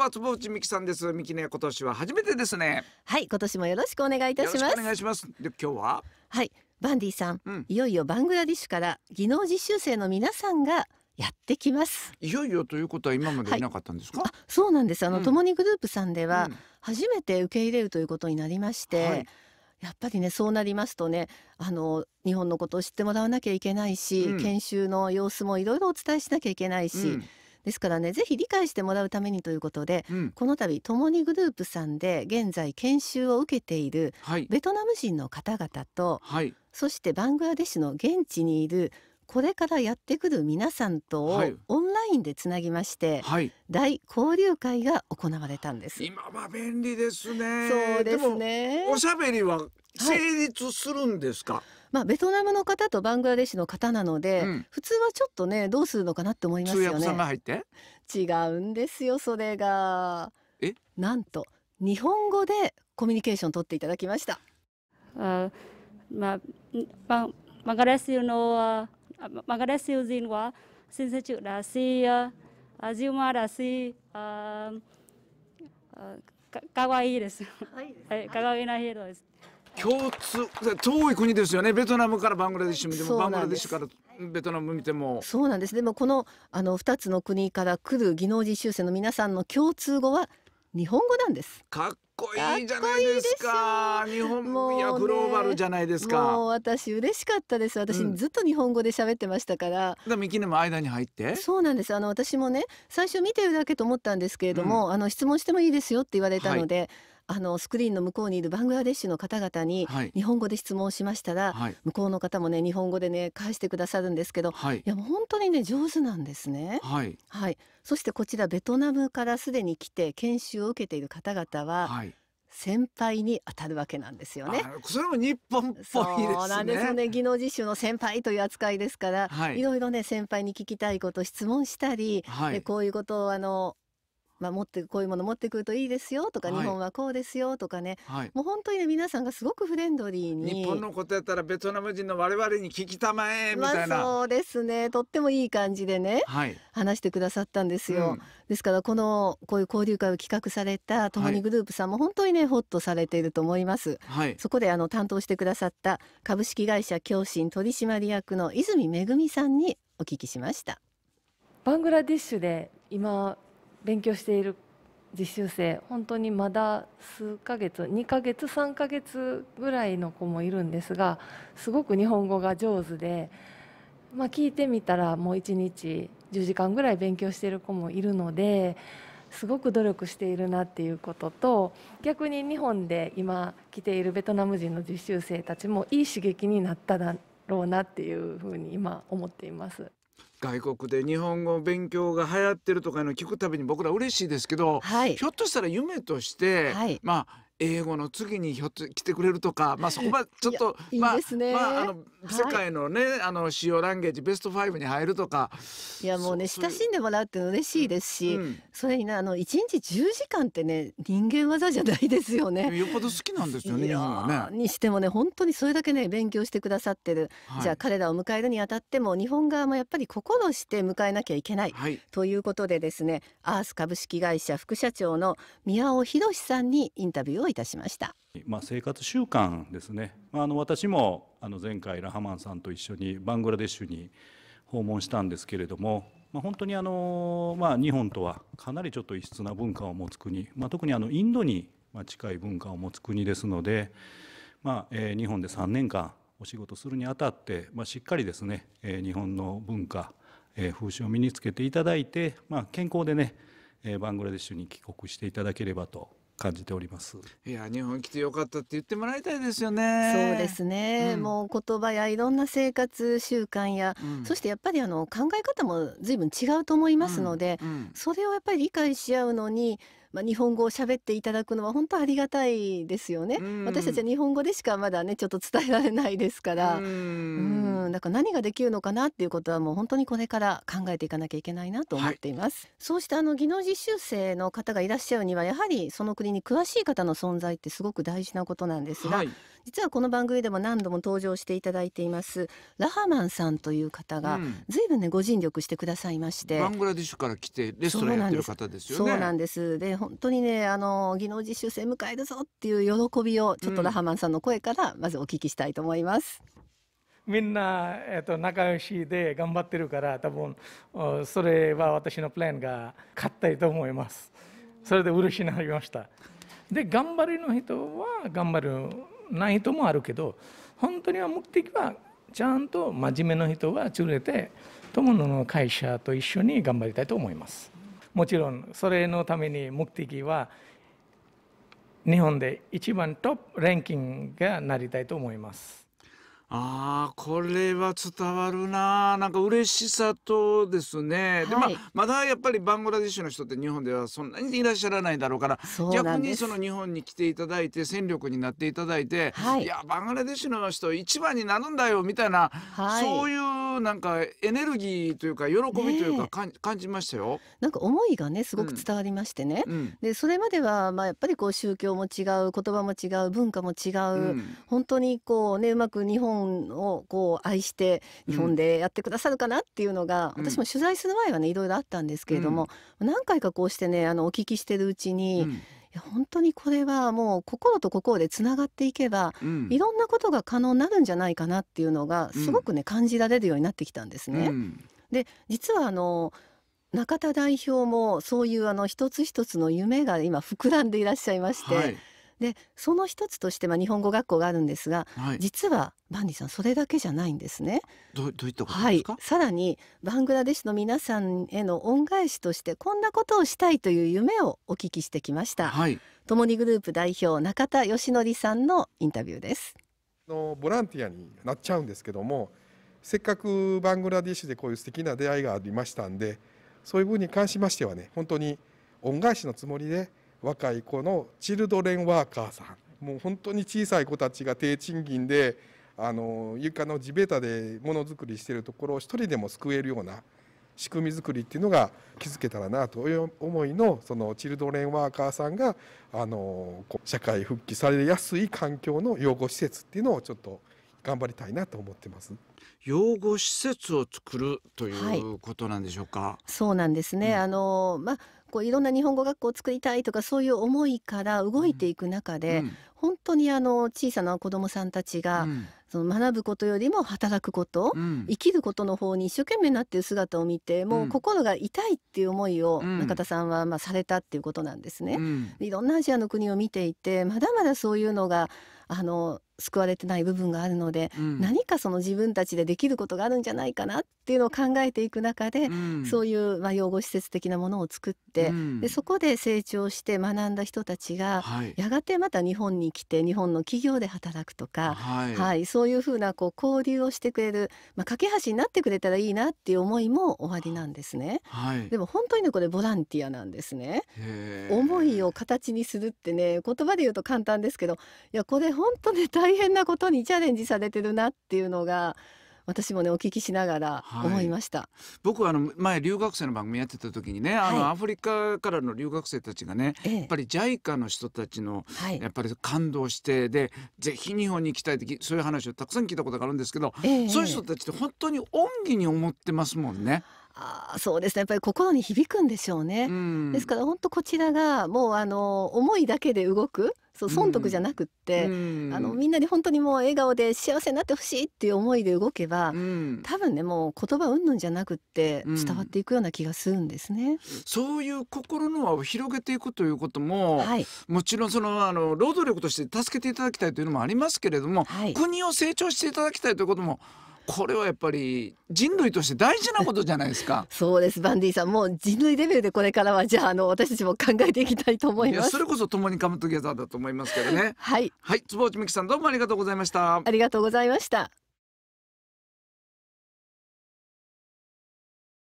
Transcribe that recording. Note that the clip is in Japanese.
は坪内美希さんです美希ね今年は初めてですねはい今年もよろしくお願いいたしますお願いしますで今日ははいバンディさん、うん、いよいよバングラディッシュから技能実習生の皆さんがやってきますいよいよということは今までいなかったんですか、はい、そうなんですあの、うん、共にグループさんでは初めて受け入れるということになりまして、はいやっぱりねそうなりますとねあの日本のことを知ってもらわなきゃいけないし、うん、研修の様子もいろいろお伝えしなきゃいけないし、うですからねぜひ理解してもらうためにということで、うん、この度ともにグループさんで現在研修を受けているベトナム人の方々と、はい、そしてバングラデシュの現地にいるこれからやってくる皆さんとオンラインでつなぎまして、はい、大交流会が行われたんです。今は便利ですね。そうですね。おしゃべりは成立するんですか。はいまあ、ベトナムの方とバングラデシュの方なので、うん、普通はちょっとねどうするのかなって思いますよね。違うんですよそれが。えなんと日本語でコミュニケーション取っていただきました。あまあ、バンバングラデシュのバングラデシュ人は先生中らしいあジウマらしいあかかわいいです。はい、かわいいなヒーローです。共通遠い国ですよねベトナムからバングラデシュ見てもバングラデシュからベトナム見てもそうなんですでもこのあの2つの国から来る技能実習生の皆さんの共通語は日本語なんですかっこいいじゃないですか日本もいやグローバルじゃないですかもう私嬉しかったです私、ずっと日本語で喋ってましたからでも生きも間に入ってそうなんですあの私もね最初見てるだけと思ったんですけれども、あの質問してもいいですよって言われたので、あのスクリーンの向こうにいるバングラデシュの方々に日本語で質問しましたら、はい、向こうの方もね日本語でね返してくださるんですけど、はい、いやもう本当にね上手なんですね、はい、はい、そしてこちらベトナムからすでに来て研修を受けている方々は、はい先輩に当たるわけなんですよね。それも日本、ね、そうなんですよね。技能実習の先輩という扱いですから、はい、いろいろね先輩に聞きたいこと質問したり、はい、こういうことをあのまあ、持ってこういうもの持ってくるといいですよとか、はい、日本はこうですよとかね、はい、もう本当にね皆さんがすごくフレンドリーに日本のことやったらベトナム人の我々に聞きたまえみたいな、まあ、そうですねとってもいい感じでね、はい、話してくださったんですよ、うん、ですからこのこういう交流会を企画されたともにグループさんも本当にねホッとされていると思います、そこであの担当してくださった株式会社共振取締役の泉恵さんにお聞きしましたバングラディッシュで今勉強している実習生本当にまだ数ヶ月2ヶ月3ヶ月ぐらいの子もいるんですがすごく日本語が上手で、まあ、聞いてみたらもう1日10時間ぐらい勉強している子もいるのですごく努力しているなっていうことと逆に日本で今来ているベトナム人の実習生たちもいい刺激になっただろうなっていうふうに今思っています。外国で日本語勉強が流行ってるとかいうの聞くたびに僕ら嬉しいですけど、はい、ひょっとしたら夢として、はい、まあ英語の次にひょっと来てくれるとか、まあ、そこはちょっと、いいです、ね、まあ、あの、世界のね、はい、あの、使用ランゲージベスト5に入るとか。いや、もうね、親しんでもらうってう嬉しいですし、うん、それにね、あの、一日10時間ってね、人間技じゃないですよね。よっぽど好きなんですよね、日本はね。にしてもね、本当にそれだけね、勉強してくださってる。はい、じゃあ、彼らを迎えるにあたっても、日本側もやっぱり心して迎えなきゃいけない。はい、ということでですね、アース株式会社副社長の宮尾博さんにインタビューをいたしました。まあ、生活習慣ですね。あの私もあの前回ラハマンさんと一緒にバングラデシュに訪問したんですけれども、まあ、本当にあの、まあ、日本とはかなりちょっと異質な文化を持つ国、まあ、特にあのインドに近い文化を持つ国ですので、まあえ日本で3年間お仕事するにあたって、まあ、しっかりですね、えー、日本の文化、えー、風習を身につけていただいて、まあ、健康でね、えー、バングラデシュに帰国していただければと感じておりますいや日本来てよかったって言ってもらいたいですよねそうですね、うん、もう言葉やいろんな生活習慣や、うん、そしてやっぱりあの考え方もずいぶん違うと思いますので、うん、それをやっぱり理解し合うのにまあ、日本語を喋っていただくのは本当ありがたいですよね。私たちは日本語でしかまだねちょっと伝えられないですからうんだから何ができるのかなっていうことはもう本当にこれから考えていかなきゃいけないなと思っています。はい、そうしたあの技能実習生の方がいらっしゃるにはやはりその国に詳しい方の存在ってすごく大事なことなんですが、はい、実はこの番組でも何度も登場していただいていますラハマンさんという方が、うん、ずいぶんねご尽力してくださいましてバングラディッシュから来てレストランやってる方ですよねそうなんですで本当にねあの技能実習生迎えるぞっていう喜びをちょっとラハマンさんの声からまずお聞きしたいと思います、うん、みんな、えっと、仲良しで頑張ってるから多分それは私のプランが勝ったいと思いますそれで嬉しになりましたで頑張りの人は頑張るない人もあるけど本当には目的はちゃんと真面目な人が連れて友野の会社と一緒に頑張りたいと思いますもちろんそれのために目的は日本で一番トップランキングがなりたいと思いますああ、これは伝わるな。なんか嬉しさとですね。で、まはい。あ、まだやっぱりバングラデシュの人って日本ではそんなにいらっしゃらないだろうから、う逆にその日本に来ていただいて戦力になっていただいて、はいい。や、バングラデシュの人一番になるんだよみたいな、はそうい。うなんかエネルギーというか喜びというかかん、感じ感じましたよ。なんか思いがねすごく伝わりましてねうん、でそれまではまあやっぱりこう宗教も違う言葉も違う文化も違ううん、本当にこうねうまく日本本をこう愛して日本でやってくださるかなっていうのが、うん、私も取材する前はねいろいろあったんですけれども、うん、何回かこうしてねあのお聞きしてるうちに、うん本当にこれはもう心と心でつながっていけば、うん、いろんなことが可能になるんじゃないかなっていうのがすごくね、うん、感じられるようになってきたんですね。うん、で実はあの中田代表もそういうあの一つ一つの夢が今膨らんでいらっしゃいまして、はい、でその一つとして、まあ、日本語学校があるんですが、はい、実はバンディさんそれだけじゃないんですね。どどういったことはい、さらにバングラデシュの皆さんへの恩返しとしてこんなことをしたいという夢をお聞きしてきました。はい、共にグループ代表中田義則さんのインタビューです。のボランティアになっちゃうんですけどもせっかくバングラデシュでこういう素敵な出会いがありましたんでそういう分に関しましてはね本当に恩返しのつもりで若い子のチルドレンワーカーさんもう本当に小さい子たちが低賃金であの床の地べたでものづくりしてるところを一人でも救えるような仕組みづくりっていうのが築けたらなという思いのそのチルドレンワーカーさんがあの社会復帰されやすい環境の養護施設っていうのをちょっと頑張りたいなと思ってます。養護施設を作るということなんでしょうか。はい、そうなんですね。うん、あのまあ校いろんな日本語学校を作りたいとかそういう思いから動いていく中で、うん、本当にあの小さな子どもさんたちが、うん、その学ぶことよりも働くこと、うん、生きることの方に一生懸命なっている姿を見てもう心が痛いっていう思いを中田さんはまあされたっていうことなんですね。いろんなアジアの国を見ていてまだまだそういうのがあの救われてない部分があるので、うん、何かその自分たちでできることがあるんじゃないかなっていうのを考えていく中で、うん、そういうまあ養護施設的なものを作って、うん、でそこで成長して学んだ人たちが、はい、やがてまた日本に来て日本の企業で働くとか、はい、はい、そういうふうなこう交流をしてくれる、まあ、架け橋になってくれたらいいなっていう思いもおありなんですね。はい、でも本当にねこれボランティアなんですね。思いを形にするってね言葉で言うと簡単ですけどいやこれ本当ね大変なことにチャレンジされてるなっていうのが私もねお聞きしながら思いました、はい、僕はあの前留学生の番組やってた時にね、あのアフリカからの留学生たちがね、ええ、やっぱり JICA の人たちのやっぱり感動してでぜひ日本に行きたい時そういう話をたくさん聞いたことがあるんですけど、え、そういう人たちって本当に恩義に思ってますもんね。あそうですねやっぱり心に響くんでしょうね、うん、ですから本当こちらがもうあの思いだけで動くそう損得じゃなくって、うん、あのみんなに本当にもう笑顔で幸せになってほしいっていう思いで動けば、うん、多分ねもう言葉うんぬんじゃなくって伝わっていくような気がするんですね。うん、そういう心の輪を広げていくということも、はい、もちろんそのあの労働力として助けていただきたいというのもありますけれども、はい、国を成長していただきたいということもこれはやっぱり人類として大事なことじゃないですか そうですバンディさんもう人類レベルでこれからはじゃああの私たちも考えていきたいと思いますそれこそ共にカムトゲザーだと思いますけどねはいはい坪内美希さんどうもありがとうございましたありがとうございました